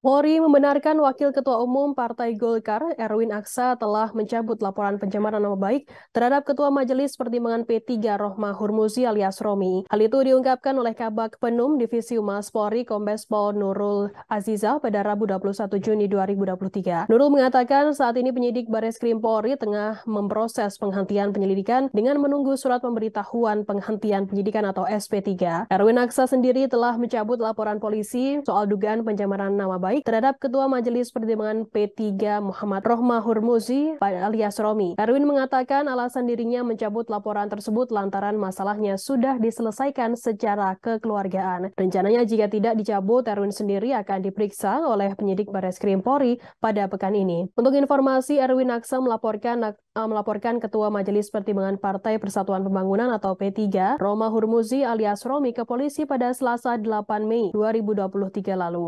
Polri membenarkan Wakil Ketua Umum Partai Golkar, Erwin Aksa, telah mencabut laporan pencemaran nama baik terhadap Ketua Majelis Pertimbangan P3 Rohma Hurmuzi alias Romi. Hal itu diungkapkan oleh Kabak Penum Divisi Umas Polri Kombes Pol Nurul Aziza pada Rabu 21 Juni 2023. Nurul mengatakan saat ini penyidik Baris Krim Polri tengah memproses penghentian penyelidikan dengan menunggu surat pemberitahuan penghentian penyidikan atau SP3. Erwin Aksa sendiri telah mencabut laporan polisi soal dugaan pencemaran nama baik baik terhadap Ketua Majelis Pertimbangan P3 Muhammad Rohma Hurmuzi alias Romi. Erwin mengatakan alasan dirinya mencabut laporan tersebut lantaran masalahnya sudah diselesaikan secara kekeluargaan. Rencananya jika tidak dicabut, Erwin sendiri akan diperiksa oleh penyidik Baris Krim Polri pada pekan ini. Untuk informasi, Erwin Aksa melaporkan eh, melaporkan Ketua Majelis Pertimbangan Partai Persatuan Pembangunan atau P3, Roma Hurmuzi alias Romi ke polisi pada Selasa 8 Mei 2023 lalu.